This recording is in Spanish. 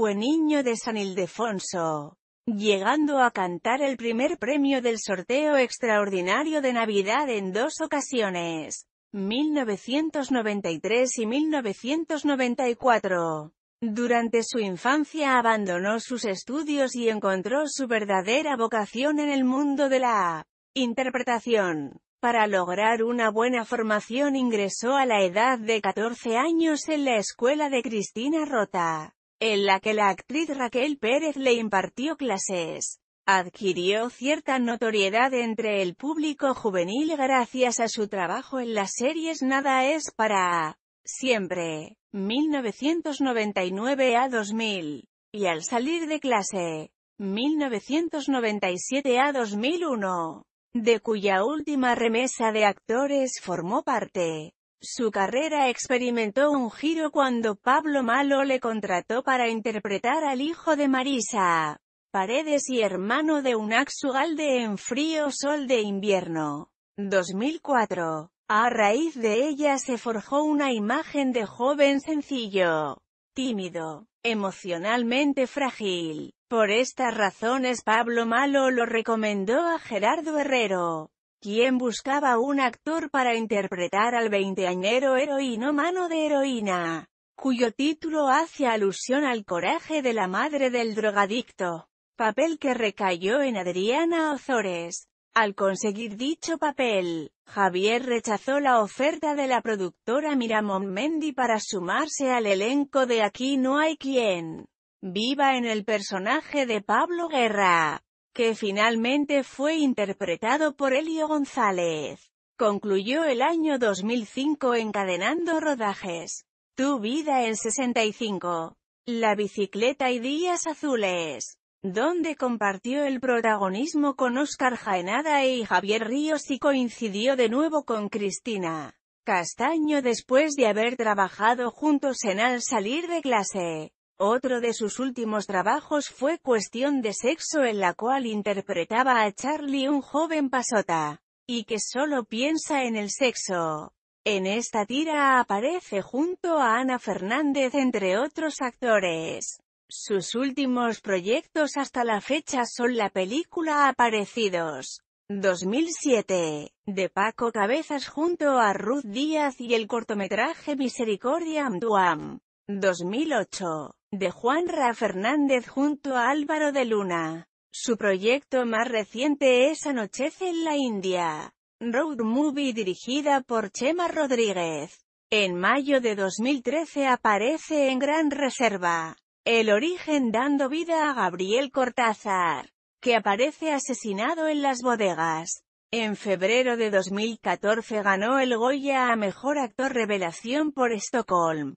fue niño de San Ildefonso, llegando a cantar el primer premio del sorteo extraordinario de Navidad en dos ocasiones, 1993 y 1994. Durante su infancia abandonó sus estudios y encontró su verdadera vocación en el mundo de la interpretación. Para lograr una buena formación ingresó a la edad de 14 años en la escuela de Cristina Rota en la que la actriz Raquel Pérez le impartió clases. Adquirió cierta notoriedad entre el público juvenil gracias a su trabajo en las series Nada es para siempre, 1999 a 2000, y al salir de clase, 1997 a 2001, de cuya última remesa de actores formó parte. Su carrera experimentó un giro cuando Pablo Malo le contrató para interpretar al hijo de Marisa Paredes y hermano de un axugalde en Frío Sol de Invierno. 2004. A raíz de ella se forjó una imagen de joven sencillo, tímido, emocionalmente frágil. Por estas razones Pablo Malo lo recomendó a Gerardo Herrero, quien buscaba un actor para interpretar al veinteañero heroíno mano de heroína, cuyo título hace alusión al coraje de la madre del drogadicto, papel que recayó en Adriana Ozores. Al conseguir dicho papel, Javier rechazó la oferta de la productora Miramón Mendy para sumarse al elenco de Aquí no hay quien viva en el personaje de Pablo Guerra que finalmente fue interpretado por Elio González. Concluyó el año 2005 encadenando rodajes. Tu vida en 65. La bicicleta y días azules. Donde compartió el protagonismo con Oscar Jaenada y Javier Ríos y coincidió de nuevo con Cristina Castaño después de haber trabajado juntos en Al salir de clase. Otro de sus últimos trabajos fue Cuestión de Sexo en la cual interpretaba a Charlie un joven pasota, y que solo piensa en el sexo. En esta tira aparece junto a Ana Fernández entre otros actores. Sus últimos proyectos hasta la fecha son la película Aparecidos, 2007, de Paco Cabezas junto a Ruth Díaz y el cortometraje Misericordia Amduam, 2008 de Juan Ra Fernández junto a Álvaro de Luna. Su proyecto más reciente es Anochece en la India, road movie dirigida por Chema Rodríguez. En mayo de 2013 aparece en Gran Reserva, El origen dando vida a Gabriel Cortázar, que aparece asesinado en las bodegas. En febrero de 2014 ganó el Goya a Mejor Actor Revelación por Estocolm.